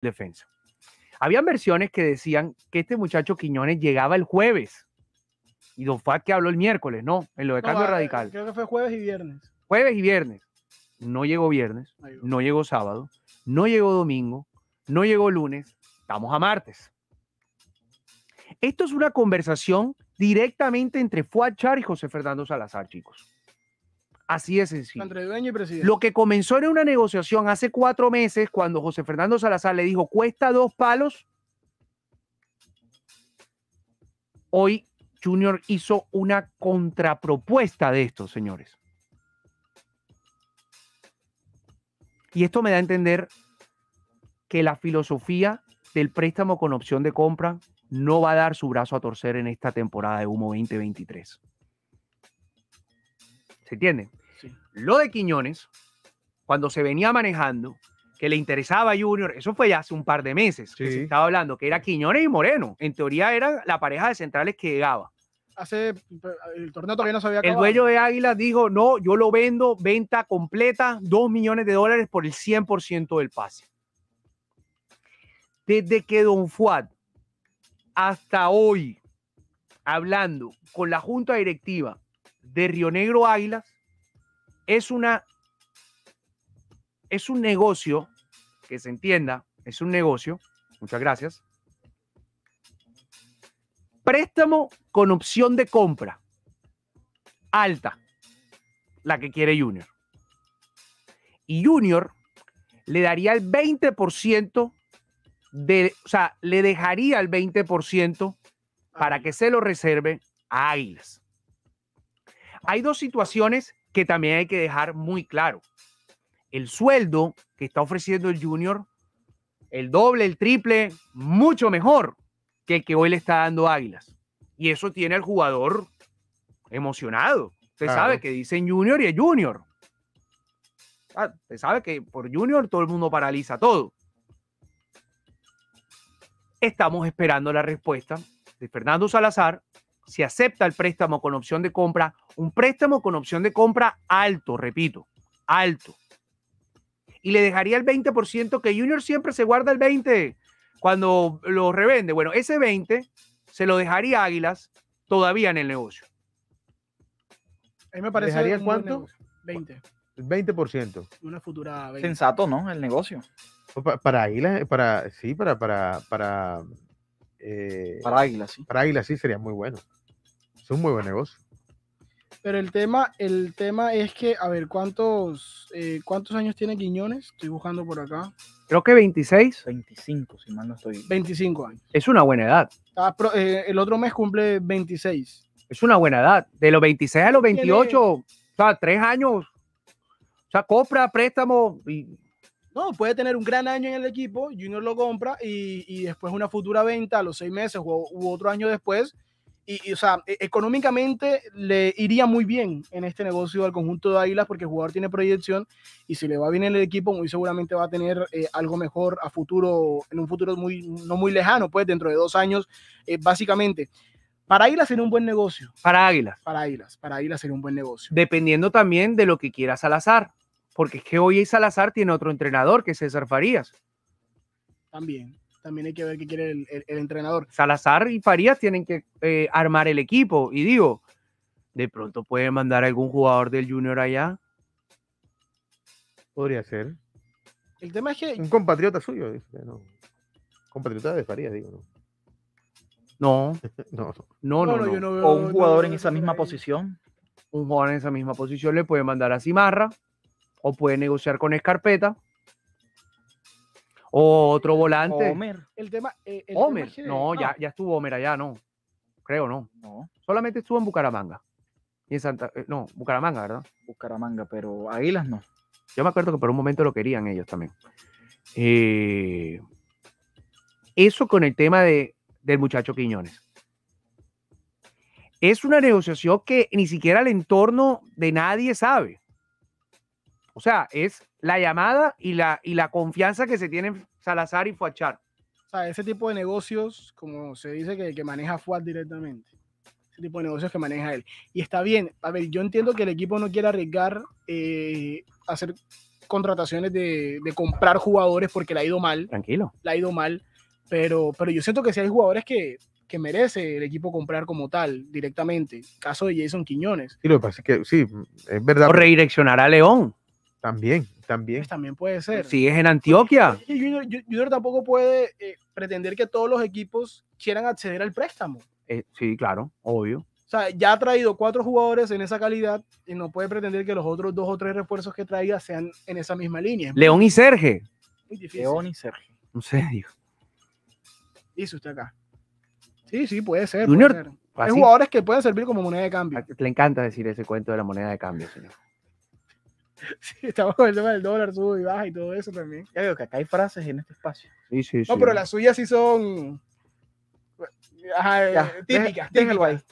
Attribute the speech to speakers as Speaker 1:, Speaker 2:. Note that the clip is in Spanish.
Speaker 1: defensa. Habían versiones que decían que este muchacho Quiñones llegaba el jueves. Y Don Fat que habló el miércoles, no, en lo de cambio radical.
Speaker 2: Creo que fue jueves y viernes.
Speaker 1: Jueves y viernes. No llegó viernes, no llegó sábado, no llegó domingo, no llegó lunes, estamos a martes. Esto es una conversación directamente entre Fuad Char y José Fernando Salazar, chicos. Así de
Speaker 2: sencillo. Lo
Speaker 1: que comenzó en una negociación hace cuatro meses, cuando José Fernando Salazar le dijo cuesta dos palos, hoy Junior hizo una contrapropuesta de esto, señores. Y esto me da a entender que la filosofía del préstamo con opción de compra no va a dar su brazo a torcer en esta temporada de Humo 2023. ¿Se entiende? lo de Quiñones, cuando se venía manejando, que le interesaba a Junior, eso fue ya hace un par de meses que se estaba hablando, que era Quiñones y Moreno. En teoría era la pareja de centrales que llegaba.
Speaker 2: Hace el torneo todavía no sabía. El dueño de
Speaker 1: Águilas dijo: No, yo lo vendo, venta completa, 2 millones de dólares por el 100% del pase. Desde que Don Fuad hasta hoy, hablando con la junta directiva de Río Negro Águilas, es una, es un negocio, que se entienda, es un negocio, muchas gracias, préstamo con opción de compra alta, la que quiere Junior. Y Junior le daría el 20% de, o sea, le dejaría el 20% para que se lo reserve a Águilas. Hay dos situaciones que también hay que dejar muy claro. El sueldo que está ofreciendo el junior, el doble, el triple, mucho mejor que el que hoy le está dando Águilas. Y eso tiene al jugador emocionado. Usted sabe que dicen junior y es junior. se ah, usted sabe que por junior todo el mundo paraliza todo. Estamos esperando la respuesta de Fernando Salazar si acepta el préstamo con opción de compra, un préstamo con opción de compra alto, repito, alto. Y le dejaría el 20% que Junior siempre se guarda el 20 cuando lo revende. Bueno, ese 20 se lo dejaría Águilas
Speaker 2: todavía en el negocio. A mí me parece ¿Dejaría cuánto? 20. El 20%. Una futura Sensato, ¿no? El negocio. Para, Águilas, eh, para, sí, para, para, para eh, para sí. Para águilas sí, sería muy bueno. Es un muy buen negocio. Pero el tema, el tema es que, a ver, ¿cuántos, eh, ¿cuántos años tiene Quiñones? Estoy buscando por acá.
Speaker 1: Creo que 26. 25, si mal no
Speaker 2: estoy. 25 años.
Speaker 1: Es una buena edad.
Speaker 2: Ah, eh, el otro mes cumple 26.
Speaker 1: Es una buena edad. De los 26 a los 28, o sea, tres años.
Speaker 2: O sea, compra, préstamo y... No, puede tener un gran año en el equipo, Junior lo compra y, después una futura venta a los seis meses o u otro año después y, o sea, e, económicamente le iría muy bien en este negocio al conjunto de Águilas porque el jugador tiene proyección y si le va bien en el equipo, muy seguramente va a tener eh, algo mejor a futuro, en un futuro muy, no muy lejano, pues dentro de dos años, eh, básicamente. Para Águilas sería un buen negocio. Para Águilas. Para Águilas. Para Águilas sería un buen negocio.
Speaker 1: Dependiendo también de lo que quiera Salazar. Porque es que hoy Salazar tiene otro entrenador que es César Farías.
Speaker 2: También también hay que ver qué quiere el, entrenador.
Speaker 1: Salazar y Farías tienen que eh, armar el equipo. Y digo, de pronto puede mandar algún jugador del Junior allá.
Speaker 2: Podría ser. El tema es que. Un compatriota suyo, dice, Compatriota de Farías, digo, ¿no? No. no, no, o un jugador
Speaker 1: en esa misma posición. Un jugador en esa misma posición le puede mandar a Cimarra o puede negociar con Escarpeta otro volante. Homer.
Speaker 2: El tema, eh, no, ya,
Speaker 1: ya estuvo Homer allá, no. Creo, no. No. Solamente estuvo en Bucaramanga. Y en Santa. Eh, no, Bucaramanga, ¿verdad? Bucaramanga, pero Águilas no. Yo me acuerdo que por un momento lo querían ellos también. Eh, eso con el tema de, del muchacho Quiñones. Es una negociación que ni siquiera el entorno de nadie sabe. O sea, es la llamada y la, y la confianza que se tiene Salazar y Fuachar.
Speaker 2: O sea, ese tipo de negocios, como se dice que, maneja Fuat directamente. Ese tipo de negocios que maneja él. Y está bien. A ver, yo entiendo que el equipo no quiere arriesgar eh, hacer contrataciones de, comprar jugadores porque le ha ido mal. Tranquilo. Le ha ido mal. Pero, pero yo siento que si hay jugadores que, merece el equipo comprar como tal, directamente. Caso de Jason Quiñones.
Speaker 1: Sí, lo es que sí, es verdad. O redireccionar a León. También, también. Pues
Speaker 2: también puede ser. Si
Speaker 1: es en Antioquia.
Speaker 2: Junior, Junior tampoco puede eh, pretender que todos los equipos quieran acceder al préstamo.
Speaker 1: Eh, sí, claro, obvio. O
Speaker 2: sea, ya ha traído cuatro jugadores en esa calidad y no puede pretender que los otros dos o tres refuerzos que traiga sean en esa misma línea. León
Speaker 1: y Serge.
Speaker 2: León y Serge. No sé, Dice usted acá. Sí, sí, puede ser. Junior. Hay jugadores
Speaker 1: que pueden servir como moneda de cambio. Ah, le encanta decir ese cuento de la moneda de cambio, señor.
Speaker 2: Sí, estamos con el tema del dólar, sube y baja y todo eso también. Ya veo que acá hay frases en este espacio.
Speaker 1: Sí, sí, no, pero las
Speaker 2: suyas sí son. típicas, típicas.